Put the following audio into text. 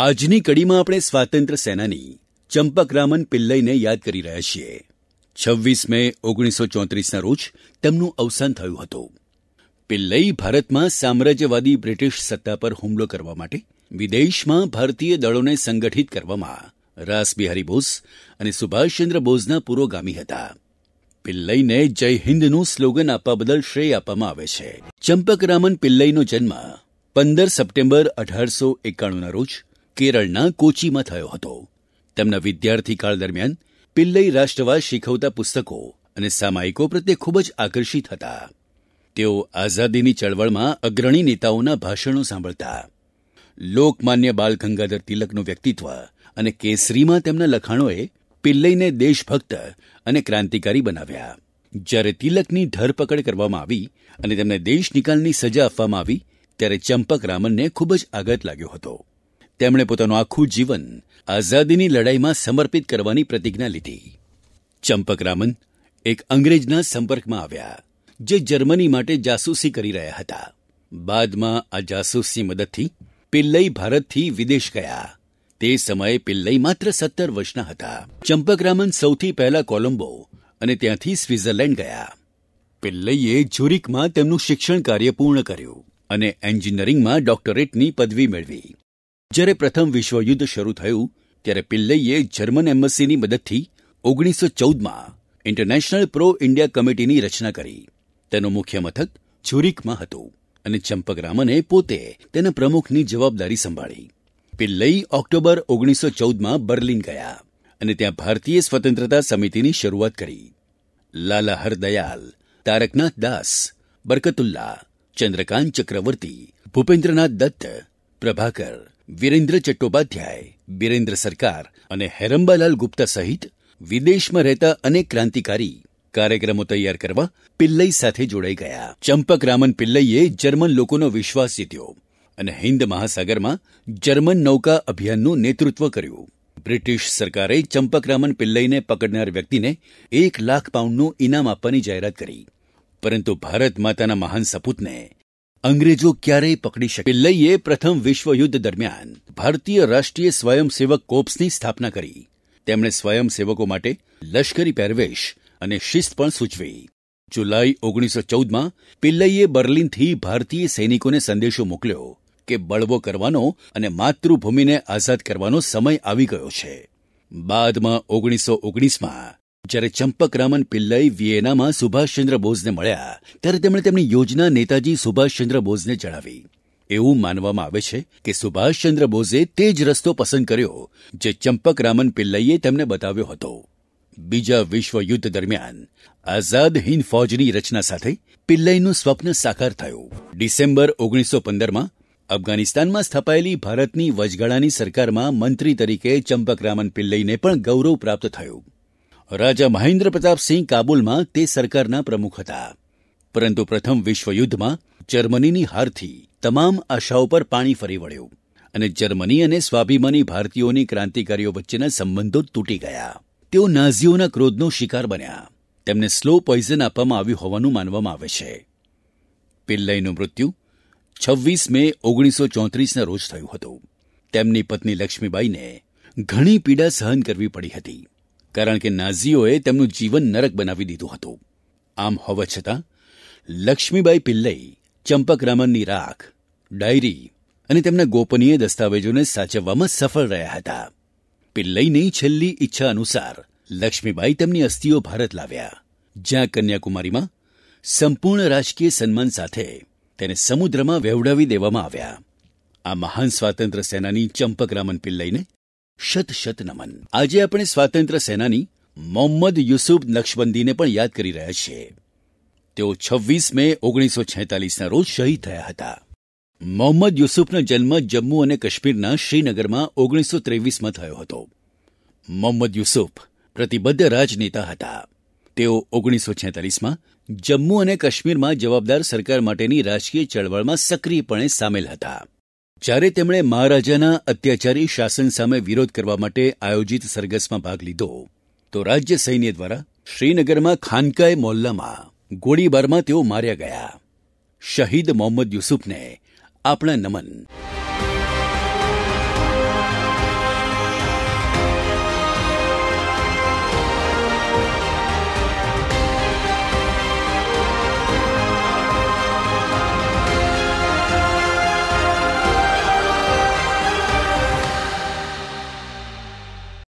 આજની કડીમાં આપણે સ્વાતંત્ર્ય સેનાની ચંપકરામન પિલ્લઈને યાદ કરી રહ્યા છીએ છવ્વીસ મે ઓગણીસો ચોત્રીસના રોજ તેમનું અવસાન થયું હતું પિલ્લઈ ભારતમાં સામ્રાજ્યવાદી બ્રિટિશ સત્તા પર હુમલો કરવા માટે વિદેશમાં ભારતીય દળોને સંગઠિત કરવામાં રાસબિહારી બોઝ અને સુભાષચંદ્ર બોઝના પુરોગામી હતા પિલ્લઈને જય હિન્દનું સ્લોગન આપવા બદલ શ્રેય આપવામાં આવે છે ચંપકરામન પિલ્લઈનો જન્મ પંદર સપ્ટેમ્બર અઢારસો એકાણુંના રોજ કેરળના કોચીમાં થયો હતો તેમના વિદ્યાર્થીકાળ દરમિયાન પિલ્લઈ રાષ્ટ્રવાદ શીખવતા પુસ્તકો અને સામાયિકો પ્રત્યે ખૂબ જ આકર્ષિત હતા તેઓ આઝાદીની ચળવળમાં અગ્રણી નેતાઓના ભાષણો સાંભળતા લોકમાન્ય બાલ ગંગાધર તિલકનું વ્યક્તિત્વ અને કેસરીમાં તેમના લખાણોએ પિલ્લઈને દેશભક્ત અને ક્રાંતિકારી બનાવ્યા જ્યારે તિલકની ધરપકડ કરવામાં આવી અને તેમને દેશ નિકાલની સજા આપવામાં આવી ત્યારે ચંપક રામનને ખૂબ જ આઘાત લાગ્યો હતો તેમણે પોતાનું આખું જીવન આઝાદીની લડાઈમાં સમર્પિત કરવાની પ્રતિજ્ઞા લીધી ચંપકરામન એક અંગ્રેજના સંપર્કમાં આવ્યા જે જર્મની માટે જાસૂસી કરી રહ્યા હતા બાદમાં આ જાસૂસની મદદથી પિલ્લઈ ભારતથી વિદેશ ગયા તે સમયે પિલ્લઈ માત્ર સત્તર વર્ષના હતા ચંપકરામન સૌથી પહેલા કોલંબો અને ત્યાંથી સ્વિટ્ઝરલેન્ડ ગયા પિલ્લઈએ ઝુરિકમાં તેમનું શિક્ષણ કાર્ય પૂર્ણ કર્યું અને એન્જિનિયરિંગમાં ડોક્ટરેટની પદવી મેળવી જ્યારે પ્રથમ વિશ્વયુદ્ધ શરૂ થયું ત્યારે પિલ્લઈએ જર્મન એમ્બસીની મદદથી ઓગણીસો ચૌદમાં ઇન્ટરનેશનલ પ્રો ઇન્ડિયા કમિટીની રચના કરી તેનું મુખ્ય મથક ઝુરિકમાં હતું અને ચંપકરામને પોતે તેના પ્રમુખની જવાબદારી સંભાળી પિલ્લઈ ઓક્ટોબર ઓગણીસો ચૌદમાં બર્લિન ગયા અને ત્યાં ભારતીય સ્વતંત્રતા સમિતિની શરૂઆત કરી લાલા હરદયાલ તારકનાથ દાસ બરકતુલ્લા ચંદ્રકાંત ચક્રવર્તી ભૂપેન્દ્રનાથ દત્ત પ્રભાકર વિરેન્દ્ર ચટ્ટોપાધ્યાય બીરેન્દ્ર સરકાર અને હેરંબાલાલ ગુપ્તા સહિત વિદેશમાં રહેતા અનેક ક્રાંતિકારી કાર્યક્રમો તૈયાર કરવા પિલ્લઈ સાથે જોડાઈ ગયા ચંપક રામન પિલ્લઈએ જર્મન લોકોનો વિશ્વાસ જીત્યો અને હિન્દ મહાસાગરમાં જર્મન નૌકા અભિયાનનું નેતૃત્વ કર્યું બ્રિટિશ સરકારે ચંપકરામન પિલ્લઈને પકડનાર વ્યક્તિને એક લાખ પાઉન્ડનું ઇનામ આપવાની જાહેરાત કરી પરંતુ ભારત માતાના મહાન સપૂતને અંગ્રેજો ક્યારેય પકડી શકે પિલ્લઈએ પ્રથમ વિશ્વયુદ્ધ દરમિયાન ભારતીય રાષ્ટ્રીય સ્વયંસેવક કોપ્સની સ્થાપના કરી તેમણે સ્વયંસેવકો માટે લશ્કરી પહેરવેશ અને શિસ્ત પણ સૂચવી જુલાઈ ઓગણીસો ચૌદમાં પિલ્લઈએ બર્લિનથી ભારતીય સૈનિકોને સંદેશો મોકલ્યો કે બળવો કરવાનો અને માતૃભૂમિને આઝાદ કરવાનો સમય આવી ગયો છે બાદમાં ઓગણીસો ઓગણીસમાં જ્યારે ચંપકરામન પિલ્લઈ વિયેનામાં સુભાષચંદ્ર બોઝને મળ્યા ત્યારે તેમણે તેમની યોજના નેતાજી સુભાષચંદ્ર બોઝને જણાવી એવું માનવામાં આવે છે કે સુભાષચંદ્ર બોઝે તે જ રસ્તો પસંદ કર્યો જે ચંપકરામન પિલ્લઈએ તેમને બતાવ્યો હતો બીજા વિશ્વ યુદ્ધ દરમિયાન આઝાદ હિન્દ ફોજની રચના સાથે પિલ્લઈનું સ્વપ્ન સાકાર થયું ડિસેમ્બર ઓગણીસો પંદરમાં અફઘાનિસ્તાનમાં સ્થપાયેલી ભારતની વચગાળાની સરકારમાં મંત્રી તરીકે ચંપકરામન પિલ્લઈને પણ ગૌરવ પ્રાપ્ત થયું રાજા મહેન્દ્ર પ્રતાપસિંહ કાબુલમાં તે સરકારના પ્રમુખ હતા પરંતુ પ્રથમ વિશ્વયુદ્ધમાં જર્મનીની હારથી તમામ આશાઓ પર પાણી ફરી વળ્યું અને જર્મની અને સ્વાભિમાની ભારતીયોની ક્રાંતિકારીઓ વચ્ચેના સંબંધો તૂટી ગયા તેઓ નાઝીઓના ક્રોધનો શિકાર બન્યા તેમને સ્લો પોઈઝન આપવામાં આવ્યું હોવાનું માનવામાં આવે છે પિલ્લઈનું મૃત્યુ છવ્વીસ મે ઓગણીસો ચોત્રીસના રોજ થયું હતું તેમની પત્ની લક્ષ્મીબાઈને ઘણી પીડા સહન કરવી પડી હતી કારણ કે નાઝીઓએ તેમનું જીવન નરક બનાવી દીધું હતું આમ હોવા છતાં લક્ષ્મીબાઈ પિલ્લઈ ચંપક રામનની રાખ ડાયરી અને તેમના ગોપનીય દસ્તાવેજોને સાચવવામાં સફળ રહ્યા હતા પિલ્લઈની છેલ્લી ઈચ્છા અનુસાર લક્ષ્મીબાઈ તેમની અસ્થિઓ ભારત લાવ્યા જ્યાં કન્યાકુમારીમાં સંપૂર્ણ રાજકીય સન્માન સાથે તેને સમુદ્રમાં વેવડાવી દેવામાં આવ્યા આ મહાન સ્વાતંત્ર્ય સેનાની ચંપક રામન પિલ્લઈને શત શત નમન આજે આપણે સ્વાતંત્ર્ય સેનાની મોહમ્મદ યુસુફ નક્શબંધીને પણ યાદ કરી રહ્યા છીએ તેઓ છવ્વીસ મે ઓગણીસો છેતાલીસના રોજ શહીદ થયા હતા મોહમ્મદ યુસુફનો જન્મ જમ્મુ અને કાશ્મીરના શ્રીનગરમાં ઓગણીસો ત્રેવીસમાં થયો હતો મોહમ્મદ યુસુફ પ્રતિબદ્ધ રાજનેતા હતા તેઓ ઓગણીસો છેતાલીસમાં જમ્મુ અને કાશ્મીરમાં જવાબદાર સરકાર માટેની રાજકીય ચળવળમાં સક્રિયપણે સામેલ હતા જ્યારે તેમણે મહારાજાના અત્યાચારી શાસન સામે વિરોધ કરવા માટે આયોજિત સરઘસમાં ભાગ લીધો તો રાજ્ય સૈન્ય દ્વારા શ્રીનગરમાં ખાનકાય મોલ્લામાં ગોળીબારમાં તેઓ માર્યા ગયા શહીદ મોહમ્મદ યુસુફને આપણા નમન